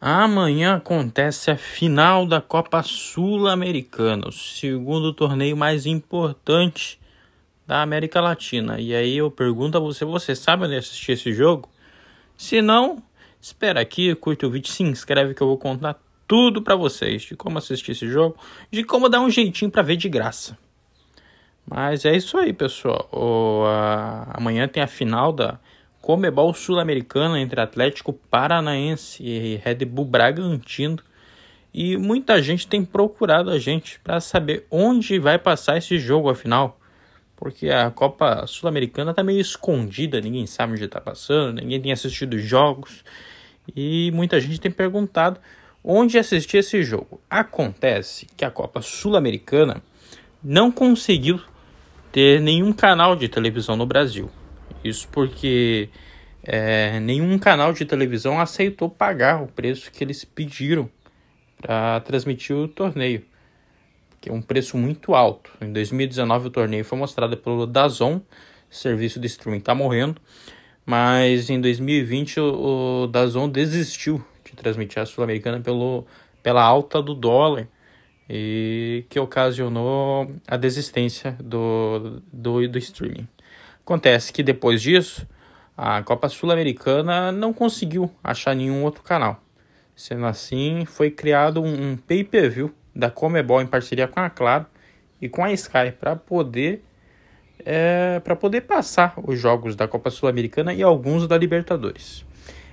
Amanhã acontece a final da Copa Sul-Americana, o segundo torneio mais importante da América Latina. E aí eu pergunto a você, você sabe onde assistir esse jogo? Se não, espera aqui, curte o vídeo, se inscreve que eu vou contar tudo para vocês de como assistir esse jogo, de como dar um jeitinho para ver de graça. Mas é isso aí, pessoal. O, a, amanhã tem a final da Comebol Sul-Americana entre Atlético Paranaense e Red Bull Bragantino. E muita gente tem procurado a gente para saber onde vai passar esse jogo afinal, porque a Copa Sul-Americana está meio escondida, ninguém sabe onde está passando, ninguém tem assistido os jogos e muita gente tem perguntado onde assistir esse jogo. Acontece que a Copa Sul-Americana não conseguiu ter nenhum canal de televisão no Brasil. Isso porque é, nenhum canal de televisão aceitou pagar o preço que eles pediram para transmitir o torneio, que é um preço muito alto. Em 2019 o torneio foi mostrado pelo Dazon, serviço de streaming está morrendo, mas em 2020 o, Dazon desistiu de transmitir a Sul-Americana pelo pela alta do dólar e que ocasionou a desistência do, do, do streaming. Acontece que depois disso, a Copa Sul-Americana não conseguiu achar nenhum outro canal. Sendo assim, foi criado um, um pay-per-view da Comebol em parceria com a Claro e com a Sky para poder é, para poder passar os jogos da Copa Sul-Americana e alguns da Libertadores.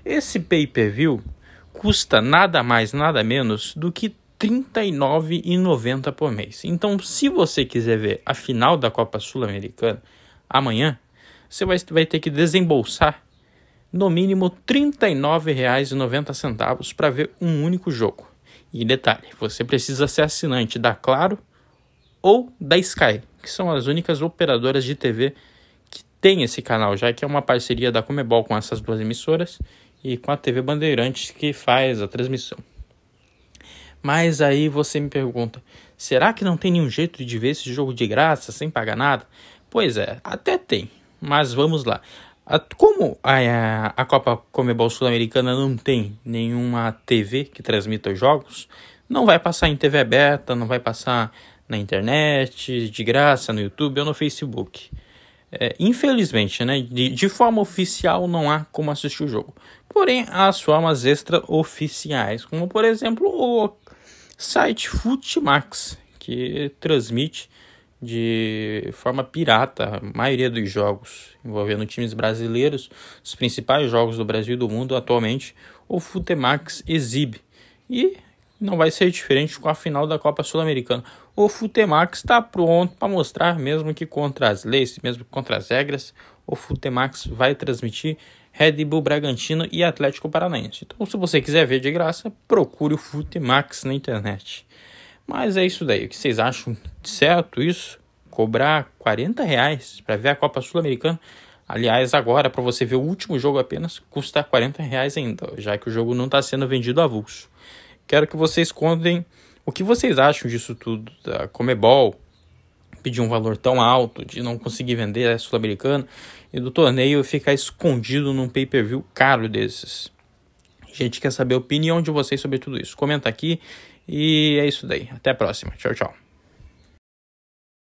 Esse pay-per-view custa nada mais, nada menos do que R$ 39,90 por mês. Então, se você quiser ver a final da Copa Sul-Americana amanhã, você vai, vai ter que desembolsar no mínimo R$ 39,90 para ver um único jogo. E detalhe, você precisa ser assinante da Claro ou da Sky, que são as únicas operadoras de TV que tem esse canal, já que é uma parceria da Comebol com essas duas emissoras e com a TV Bandeirantes que faz a transmissão. Mas aí você me pergunta, será que não tem nenhum jeito de ver esse jogo de graça sem pagar nada? Pois é, até tem, mas vamos lá. Como a, a Copa Comebol Sul-Americana não tem nenhuma TV que transmita os jogos, não vai passar em TV aberta, não vai passar na internet, de graça, no YouTube ou no Facebook. É, infelizmente, né, de, de forma oficial não há como assistir o jogo. Porém, há as formas extraoficiais, como por exemplo o site Futimax, que transmite de forma pirata a maioria dos jogos envolvendo times brasileiros, os principais jogos do Brasil e do mundo atualmente, o Futemax exibe. E não vai ser diferente com a final da Copa Sul-Americana. O Futemax está pronto para mostrar, mesmo que contra as leis, mesmo que contra as regras, o Futemax vai transmitir Red Bull Bragantino e Atlético Paranaense. Então, se você quiser ver de graça, procure o Futemax na internet. Mas é isso daí. O que vocês acham de certo isso? Cobrar 40 reais para ver a Copa Sul-Americana. Aliás, agora, para você ver o último jogo apenas, custa 40 reais ainda, já que o jogo não está sendo vendido avulso. Quero que vocês contem o que vocês acham disso tudo, da Comebol, pedir um valor tão alto, de não conseguir vender a Sul-Americana e do torneio ficar escondido num pay-per-view caro desses. A gente quer saber a opinião de vocês sobre tudo isso. Comenta aqui e é isso daí. Até a próxima. Tchau, tchau.